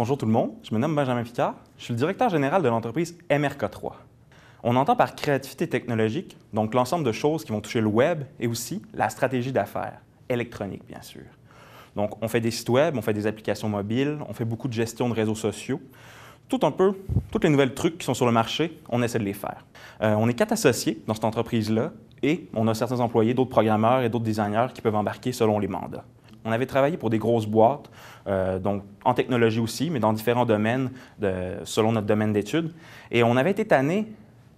Bonjour tout le monde, je me nomme Benjamin Picard, je suis le directeur général de l'entreprise MRK3. On entend par créativité technologique, donc l'ensemble de choses qui vont toucher le web et aussi la stratégie d'affaires, électronique bien sûr. Donc on fait des sites web, on fait des applications mobiles, on fait beaucoup de gestion de réseaux sociaux. Tout un peu, toutes les nouvelles trucs qui sont sur le marché, on essaie de les faire. Euh, on est quatre associés dans cette entreprise-là et on a certains employés, d'autres programmeurs et d'autres designers qui peuvent embarquer selon les mandats on avait travaillé pour des grosses boîtes, euh, donc en technologie aussi, mais dans différents domaines selon notre domaine d'études. Et on avait été tanné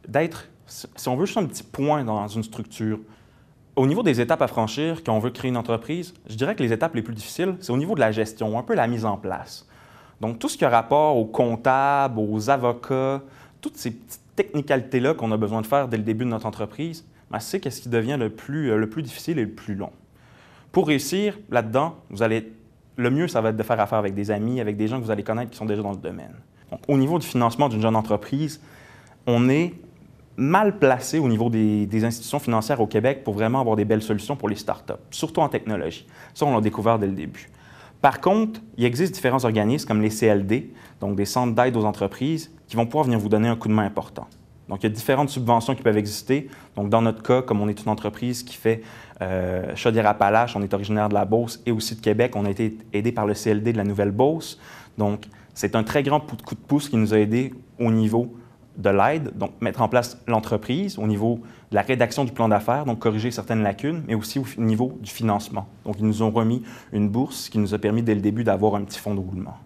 d'être, si on veut, juste un petit point dans une structure. Au niveau des étapes à franchir quand on veut créer une entreprise, je dirais que les étapes les plus difficiles, c'est au niveau de la gestion, un peu la mise en place. Donc tout ce qui a rapport aux comptables, aux avocats, toutes ces petites technicalités-là qu'on a besoin de faire dès le début de notre entreprise, ben, c'est qu'est-ce qui devient euh, le plus difficile et le plus long. Pour réussir là-dedans, le mieux, ça va être de faire affaire avec des amis, avec des gens que vous allez connaître qui sont déjà dans le domaine. au niveau du financement d'une jeune entreprise, on est mal placé au niveau des, des, institutions financières au Québec pour vraiment avoir des belles solutions pour les startups, surtout en technologie. Ça, on l'a découvert dès le début. Par contre, il existe différents organismes comme les CLD, donc des centres d'aide aux entreprises, qui vont pouvoir venir vous donner un coup de main important. Donc, il y a différentes subventions qui peuvent exister. Donc, dans notre cas, comme on est une entreprise qui fait euh, Chaudière-Appalaches, on est originaire de la Beauce et aussi de Québec, on a été aidé par le CLD de la Nouvelle-Beauce. Donc, c'est un très grand coup de pouce qui nous a aidés au niveau de l'aide, donc mettre en place l'entreprise au niveau de la rédaction du plan d'affaires, donc corriger certaines lacunes, mais aussi au niveau du financement. Donc, ils nous ont remis une bourse qui nous a permis dès le début d'avoir un petit fonds de roulement.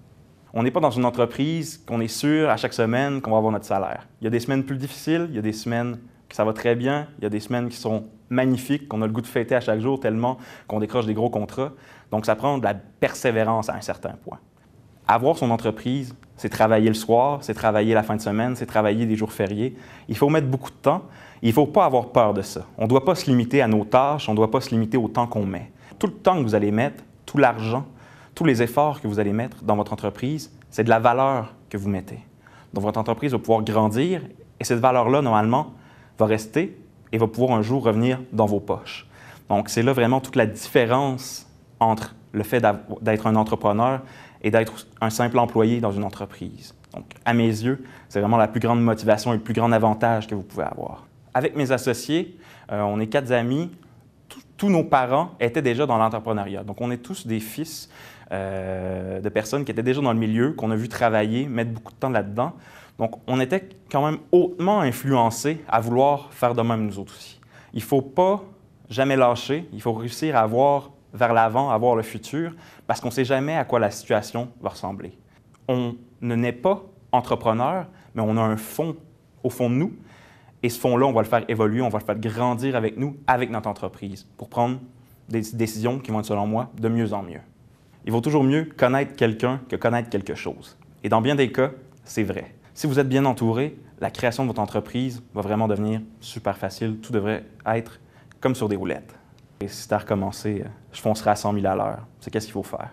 On n'est pas dans une entreprise qu'on est sûr à chaque semaine qu'on va avoir notre salaire. Il y a des semaines plus difficiles, il y a des semaines que ça va très bien, il y a des semaines qui sont magnifiques, qu'on a le goût de fêter à chaque jour tellement qu'on décroche des gros contrats. Donc, ça prend de la persévérance à un certain point. Avoir son entreprise, c'est travailler le soir, c'est travailler la fin de semaine, c'est travailler des jours fériés. Il faut mettre beaucoup de temps. Il ne faut pas avoir peur de ça. On ne doit pas se limiter à nos tâches, on ne doit pas se limiter au temps qu'on met. Tout le temps que vous allez mettre, tout l'argent, tous les efforts que vous allez mettre dans votre entreprise, c'est de la valeur que vous mettez. Donc, votre entreprise va pouvoir grandir et cette valeur-là, normalement, va rester et va pouvoir un jour revenir dans vos poches. Donc, c'est là vraiment toute la différence entre le fait d'être un entrepreneur et d'être un simple employé dans une entreprise. Donc, à mes yeux, c'est vraiment la plus grande motivation et le plus grand avantage que vous pouvez avoir. Avec mes associés, euh, on est quatre amis, tous nos parents étaient déjà dans l'entrepreneuriat. Donc, on est tous des fils euh, de personnes qui étaient déjà dans le milieu, qu'on a vu travailler, mettre beaucoup de temps là-dedans. Donc, on était quand même hautement influencés à vouloir faire de même nous autres aussi. Il ne faut pas jamais lâcher, il faut réussir à voir vers l'avant, à voir le futur, parce qu'on ne sait jamais à quoi la situation va ressembler. On ne naît pas entrepreneur, mais on a un fond au fond de nous et ce fonds-là, on va le faire évoluer, on va le faire grandir avec nous, avec notre entreprise, pour prendre des décisions qui vont être, selon moi, de mieux en mieux. Il vaut toujours mieux connaître quelqu'un que connaître quelque chose. Et dans bien des cas, c'est vrai. Si vous êtes bien entouré, la création de votre entreprise va vraiment devenir super facile. Tout devrait être comme sur des roulettes. Et si c'est à recommencer, euh, je foncerai à 100 000 à l'heure. C'est qu'est-ce qu'il faut faire.